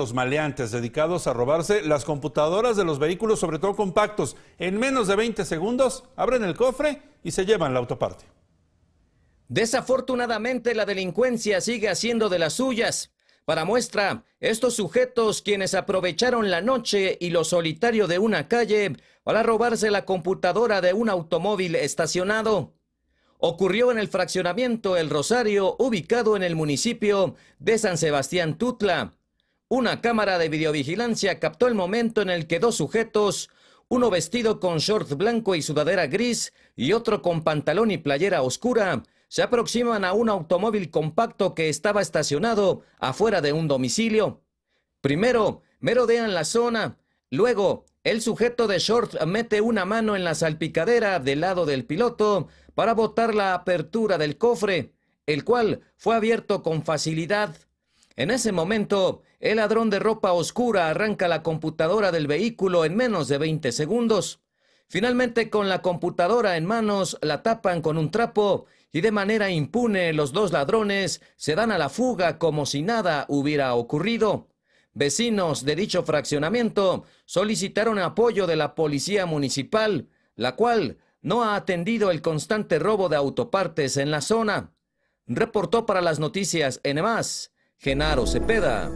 los maleantes dedicados a robarse las computadoras de los vehículos, sobre todo compactos. En menos de 20 segundos abren el cofre y se llevan la autoparte. Desafortunadamente la delincuencia sigue haciendo de las suyas. Para muestra, estos sujetos quienes aprovecharon la noche y lo solitario de una calle para robarse la computadora de un automóvil estacionado. Ocurrió en el fraccionamiento El Rosario, ubicado en el municipio de San Sebastián Tutla. Una cámara de videovigilancia captó el momento en el que dos sujetos, uno vestido con shorts blanco y sudadera gris y otro con pantalón y playera oscura, se aproximan a un automóvil compacto que estaba estacionado afuera de un domicilio. Primero, merodean la zona, luego, el sujeto de shorts mete una mano en la salpicadera del lado del piloto para botar la apertura del cofre, el cual fue abierto con facilidad. En ese momento, el ladrón de ropa oscura arranca la computadora del vehículo en menos de 20 segundos. Finalmente, con la computadora en manos, la tapan con un trapo y de manera impune los dos ladrones se dan a la fuga como si nada hubiera ocurrido. Vecinos de dicho fraccionamiento solicitaron apoyo de la policía municipal, la cual no ha atendido el constante robo de autopartes en la zona. Reportó para las noticias N+, Genaro Cepeda.